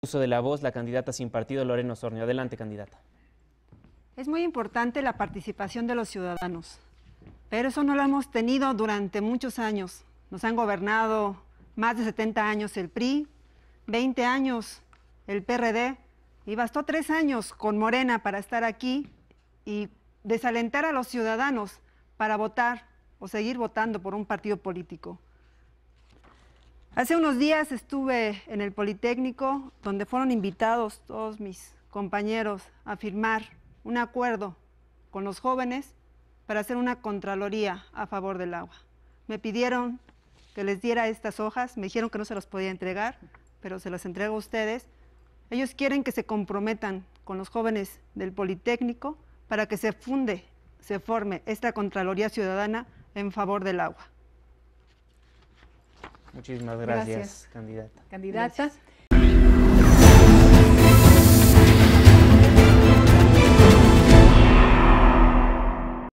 uso de la voz la candidata sin partido Lorena Osornio. Adelante, candidata. Es muy importante la participación de los ciudadanos, pero eso no lo hemos tenido durante muchos años. Nos han gobernado más de 70 años el PRI, 20 años el PRD, y bastó tres años con Morena para estar aquí y desalentar a los ciudadanos para votar o seguir votando por un partido político. Hace unos días estuve en el Politécnico, donde fueron invitados todos mis compañeros a firmar un acuerdo con los jóvenes para hacer una contraloría a favor del agua. Me pidieron que les diera estas hojas, me dijeron que no se las podía entregar, pero se las entrego a ustedes. Ellos quieren que se comprometan con los jóvenes del Politécnico para que se funde, se forme esta Contraloría Ciudadana en favor del agua. Muchísimas gracias, candidata.